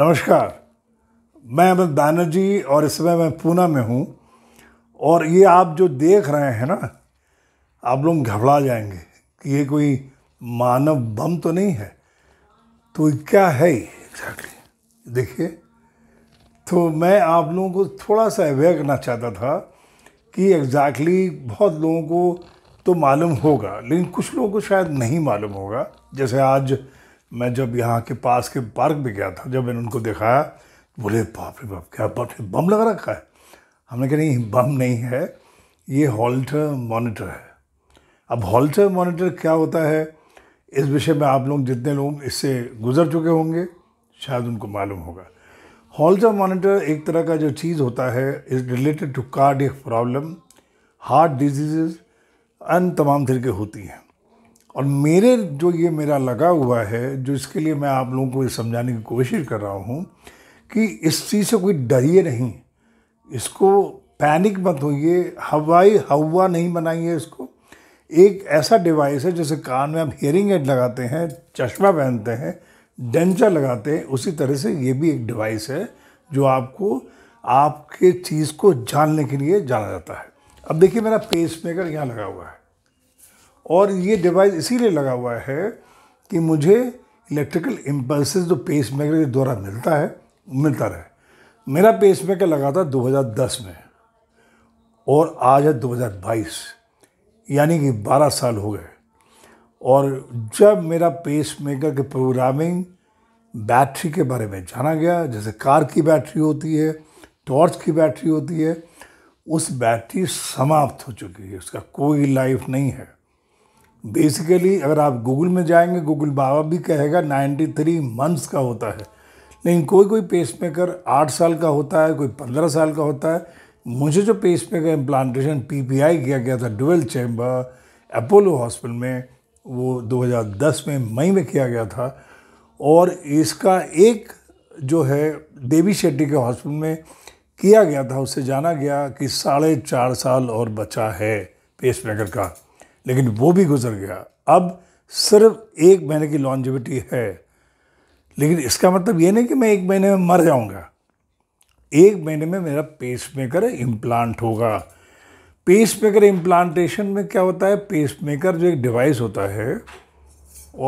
नमस्कार मैं अमित बैनर्जी और इस समय मैं पूना में हूँ और ये आप जो देख रहे हैं ना आप लोग घबरा जाएंगे कि ये कोई मानव बम तो नहीं है तो क्या है एग्जैक्टली देखिए तो मैं आप लोगों को थोड़ा सा अवेयर करना चाहता था कि एग्जैक्टली बहुत लोगों को तो मालूम होगा लेकिन कुछ लोगों को शायद नहीं मालूम होगा जैसे आज मैं जब यहाँ के पास के पार्क में गया था जब मैंने उनको दिखाया बोले बाप रे बाप क्या बाप रे बम लगा रखा है हमने कहा नहीं बम नहीं है ये हॉल्टर मॉनिटर है अब हॉल्टर मॉनिटर क्या होता है इस विषय में आप लोग जितने लोग इससे गुजर चुके होंगे शायद उनको मालूम होगा हॉल्टर मॉनिटर एक तरह का जो चीज़ होता है is related to cardiac problem heart disease अन्य तमाम तरीके होती हैं और मेरे जो ये मेरा लगा हुआ है जो इसके लिए मैं आप लोगों को ये समझाने की कोशिश कर रहा हूँ कि इस चीज़ से कोई डरिए नहीं इसको पैनिक मत होइए हवाई हवा नहीं बनाइए इसको एक ऐसा डिवाइस है जैसे कान में आप हेयरिंग एड लगाते हैं चश्मा पहनते हैं डेंचर लगाते हैं उसी तरह से ये भी एक डिवाइस है जो आपको आपके चीज़ को जानने के लिए जाना जाता है अब देखिए मेरा पेस मेकर यहाँ लगा हुआ है और ये डिवाइस इसीलिए लगा हुआ है कि मुझे इलेक्ट्रिकल इम्पल्स जो पेस मेकर के द्वारा मिलता है मिलता रहे मेरा पेस मेकर लगा था 2010 में और आज है 2022 यानी कि 12 साल हो गए और जब मेरा पेस मेकर के प्रोग्रामिंग बैटरी के बारे में जाना गया जैसे कार की बैटरी होती है टॉर्च की बैटरी होती है उस बैटरी समाप्त हो चुकी है उसका कोई लाइफ नहीं है बेसिकली अगर आप गूगल में जाएंगे गूगल बाबा भी कहेगा 93 मंथ्स का होता है लेकिन कोई कोई पेस मेकर आठ साल का होता है कोई पंद्रह साल का होता है मुझे जो पेस पी पी आई किया गया था डुअल चैम्बर अपोलो हॉस्पिटल में वो 2010 में मई में किया गया था और इसका एक जो है देवी शेट्टी के हॉस्पिटल में किया गया था उससे जाना गया कि साढ़े चार साल और बचा है पेस मेकर का लेकिन वो भी गुजर गया अब सिर्फ एक महीने की लॉन्जिविटी है लेकिन इसका मतलब ये नहीं कि मैं एक महीने में मर जाऊंगा एक महीने में मेरा पेस मेकर इम्प्लांट होगा पेस मेकर इम्प्लांटेशन में क्या होता है पेस मेकर जो एक डिवाइस होता है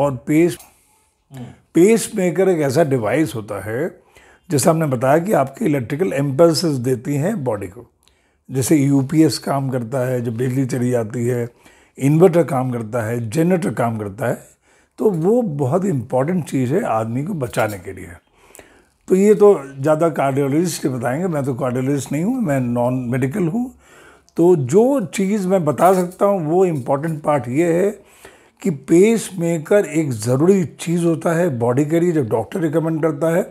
और पेस पेस मेकर एक ऐसा डिवाइस होता है जैसा हमने बताया कि आपके इलेक्ट्रिकल एम्पल्स देती हैं बॉडी को जैसे यूपीएस काम करता है जब बिजली चली जाती है इन्वर्टर काम करता है जनरेटर काम करता है तो वो बहुत इम्पॉर्टेंट चीज़ है आदमी को बचाने के लिए तो ये तो ज़्यादा कार्डियोलॉजिस्ट बताएंगे मैं तो कार्डियोलॉजिस्ट नहीं हूँ मैं नॉन मेडिकल हूँ तो जो चीज़ मैं बता सकता हूँ वो इम्पॉर्टेंट पार्ट ये है कि पेस मेकर एक ज़रूरी चीज़ होता है बॉडी के लिए जब डॉक्टर रिकमेंड करता है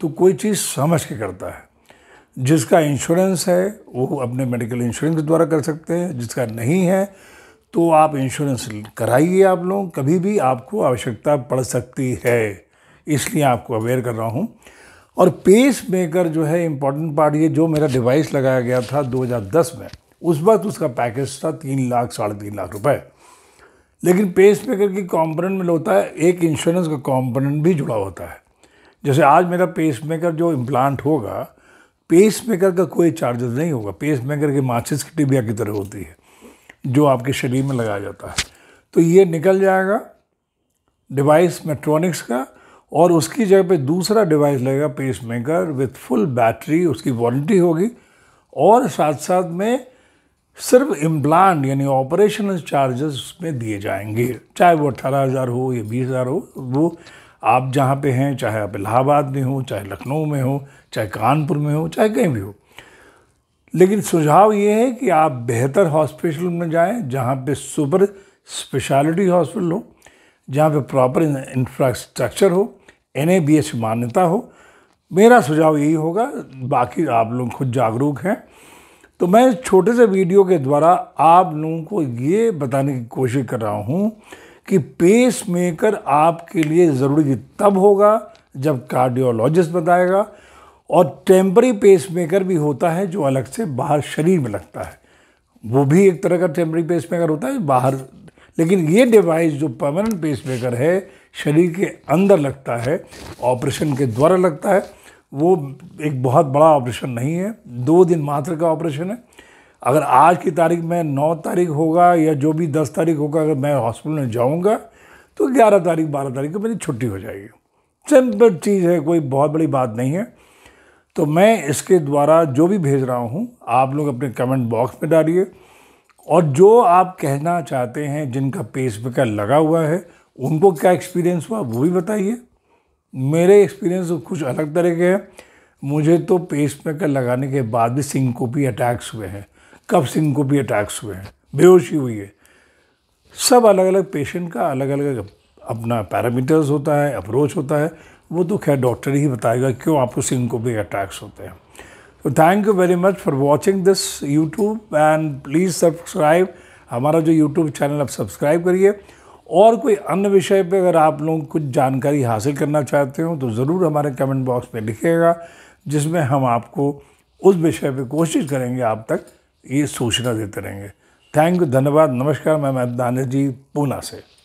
तो कोई चीज़ समझ के करता है जिसका इंश्योरेंस है वो अपने मेडिकल इंश्योरेंस द्वारा कर सकते हैं जिसका नहीं है तो आप इंश्योरेंस कराइए आप लोग कभी भी आपको आवश्यकता पड़ सकती है इसलिए आपको अवेयर कर रहा हूँ और पेस मेकर जो है इम्पोर्टेंट पार्ट ये जो मेरा डिवाइस लगाया गया था 2010 में उस वक्त उसका पैकेज था तीन लाख साढ़े तीन लाख रुपए लेकिन पेस मेकर की कॉम्पोनेंट में होता है एक इंश्योरेंस का कॉम्पोनेंट भी जुड़ा होता है जैसे आज मेरा पेस मेकर जो इम्प्लांट होगा पेस मेकर का कोई चार्जेस नहीं होगा पेस मेकर की माचिस की टिबिया की तरह होती है जो आपके शरीर में लगाया जाता है तो ये निकल जाएगा डिवाइस मेट्रॉनिक्स का और उसकी जगह पे दूसरा डिवाइस लगेगा pacemaker with full battery उसकी वारंटी होगी और साथ साथ में सिर्फ इम्प्लांट यानी ऑपरेशनल चार्जेस उसमें दिए जाएंगे चाहे वो अट्ठारह हज़ार हो या बीस हज़ार हो वो आप जहाँ पे हैं चाहे आप इलाहाबाद में हो चाहे लखनऊ में हो चाहे कानपुर में हो चाहे कहीं भी हो लेकिन सुझाव ये है कि आप बेहतर हॉस्पिटल में जाएं जहाँ पे सुपर स्पेशलिटी हॉस्पिटल हो जहाँ पे प्रॉपर इंफ्रास्ट्रक्चर हो एन मान्यता हो मेरा सुझाव यही होगा बाकी आप लोग खुद जागरूक हैं तो मैं छोटे से वीडियो के द्वारा आप लोगों को ये बताने की कोशिश कर रहा हूँ कि पेस मेकर आपके लिए ज़रूरी तब होगा जब कार्डियोलॉजिस्ट बताएगा और टेम्परी पेस मेकर भी होता है जो अलग से बाहर शरीर में लगता है वो भी एक तरह का टेम्परी पेस मेकर होता है बाहर लेकिन ये डिवाइस जो परमानेंट पेस मेकर है शरीर के अंदर लगता है ऑपरेशन के द्वारा लगता है वो एक बहुत बड़ा ऑपरेशन नहीं है दो दिन मात्र का ऑपरेशन है अगर आज की तारीख में नौ तारीख होगा या जो भी दस तारीख होगा अगर मैं हॉस्पिटल में जाऊँगा तो ग्यारह तारीख बारह तारीख को मेरी छुट्टी हो जाएगी सिंपल चीज़ है कोई बहुत बड़ी बात नहीं है तो मैं इसके द्वारा जो भी भेज रहा हूँ आप लोग अपने कमेंट बॉक्स में डालिए और जो आप कहना चाहते हैं जिनका पेस लगा हुआ है उनको क्या एक्सपीरियंस हुआ वो भी बताइए मेरे एक्सपीरियंस तो कुछ अलग तरह के हैं मुझे तो पेस मेकर लगाने के बाद भी सिंकोपी अटैक्स हुए हैं कब सिंकोपी अटैक्स हुए हैं बेहोशी हुई है सब अलग अलग पेशेंट का अलग अलग अपना पैरामीटर्स होता है अप्रोच होता है वो तो खैर डॉक्टर ही बताएगा क्यों आपको सिंकोपिक अटैक्स होते हैं तो thank you very much for watching this YouTube and please subscribe हमारा जो यूट्यूब चैनल आप सब्सक्राइब करिए और कोई अन्य विषय पे अगर आप लोग कुछ जानकारी हासिल करना चाहते हो तो ज़रूर हमारे कमेंट बॉक्स में लिखिएगा जिसमें हम आपको उस विषय पे कोशिश करेंगे आप तक ये सूचना देते रहेंगे थैंक यू धन्यवाद नमस्कार मैं मैम जी पूना से